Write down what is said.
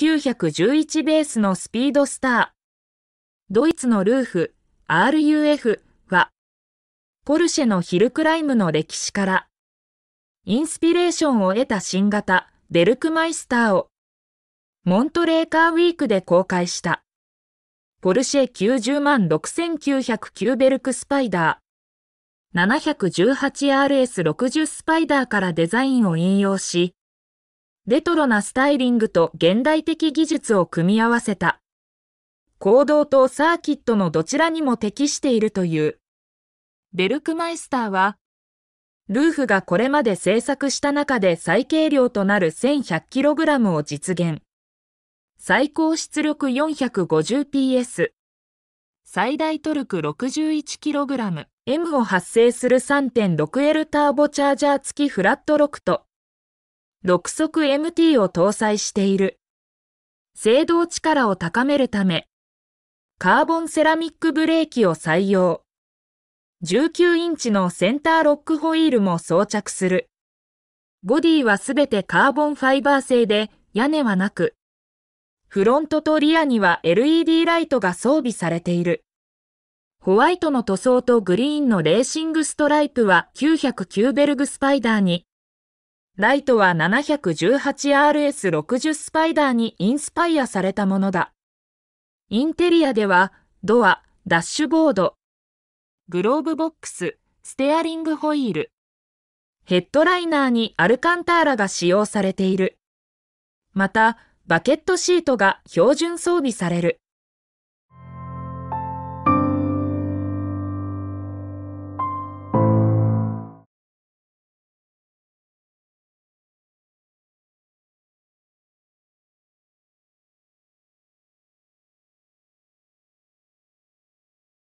911ベースのスピードスター。ドイツのルーフ、RUF は、ポルシェのヒルクライムの歴史から、インスピレーションを得た新型、ベルクマイスターを、モントレーカーウィークで公開した。ポルシェ90万6909ベルクスパイダー。718RS60 スパイダーからデザインを引用し、レトロなスタイリングと現代的技術を組み合わせた。行動とサーキットのどちらにも適しているという。ベルクマイスターは、ルーフがこれまで製作した中で最軽量となる 1100kg を実現。最高出力 450PS。最大トルク 61kg。M を発生する 3.6L ターボチャージャー付きフラットクと6速 MT を搭載している。制動力を高めるため、カーボンセラミックブレーキを採用。19インチのセンターロックホイールも装着する。ボディはすべてカーボンファイバー製で屋根はなく、フロントとリアには LED ライトが装備されている。ホワイトの塗装とグリーンのレーシングストライプは909ベルグスパイダーに、ライトは 718RS60 スパイダーにインスパイアされたものだ。インテリアでは、ドア、ダッシュボード、グローブボックス、ステアリングホイール、ヘッドライナーにアルカンターラが使用されている。また、バケットシートが標準装備される。